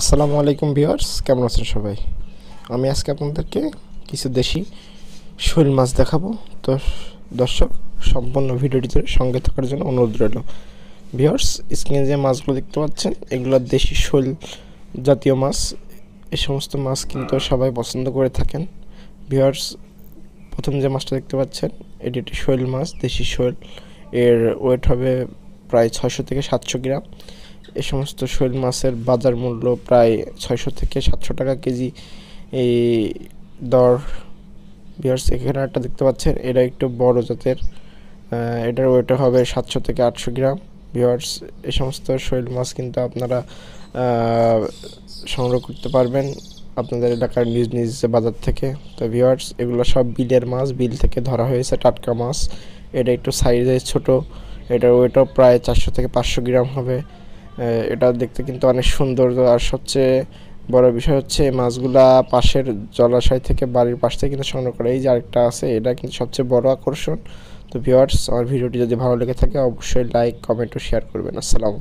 আসসালামু আলাইকুম ভিউয়ার্স কেমন আছেন সবাই আমি আজকে আপনাদেরকে কিছু দেশি শৈল মাছ দেখাবো তো দর্শক সম্পূর্ণ ভিডিওটিতে সঙ্গে থাকার জন্য অনুরোধ রইল ভিউয়ার্স স্ক্রিনে যে মাছগুলো দেখতে পাচ্ছেন এগুলো দেশি শৈল জাতীয় মাছ এই সমস্ত মাছ কিন্তু সবাই পছন্দ করে থাকেন ভিউয়ার্স প্রথম যে মাছটা দেখতে পাচ্ছেন এটি একটি শৈল মাছ দেশি শৈল এর ওয়েট হবে প্রায় ছয়শো থেকে সাতশো গ্রাম এ সমস্ত শৈল মাছের বাজার মূল্য প্রায় ছয়শো থেকে সাতশো টাকা কেজি এই দর বিহার্স এখানে একটা দেখতে পাচ্ছেন এটা একটু বড় জাতের এটার ওয়েট হবে সাতশো থেকে আটশো গ্রাম ভিওয়ার্স এ সমস্ত শৈল মাছ কিন্তু আপনারা সংগ্রহ করতে পারবেন আপনাদের এলাকার নিজ নিজ বাজার থেকে তো ভিওয়ার্স এগুলো সব বিলের মাছ বিল থেকে ধরা হয়েছে টাটকা মাছ এটা একটু সাইজে ছোট এটার ওয়েটও প্রায় চারশো থেকে পাঁচশো গ্রাম হবে এটা দেখতে কিন্তু অনেক সুন্দর আর সবচেয়ে বড় বিষয় হচ্ছে এই মাছগুলা পাশের জলাশয় থেকে বাড়ির পাশ থেকে কিন্তু সংগ্রহ করে এই যে আরেকটা আছে এটা কিন্তু সবচেয়ে বড় আকর্ষণ তো ভিউয়ার্স আমার ভিডিওটি যদি ভালো লেগে থাকে অবশ্যই লাইক কমেন্ট ও শেয়ার করবেন আসসালামু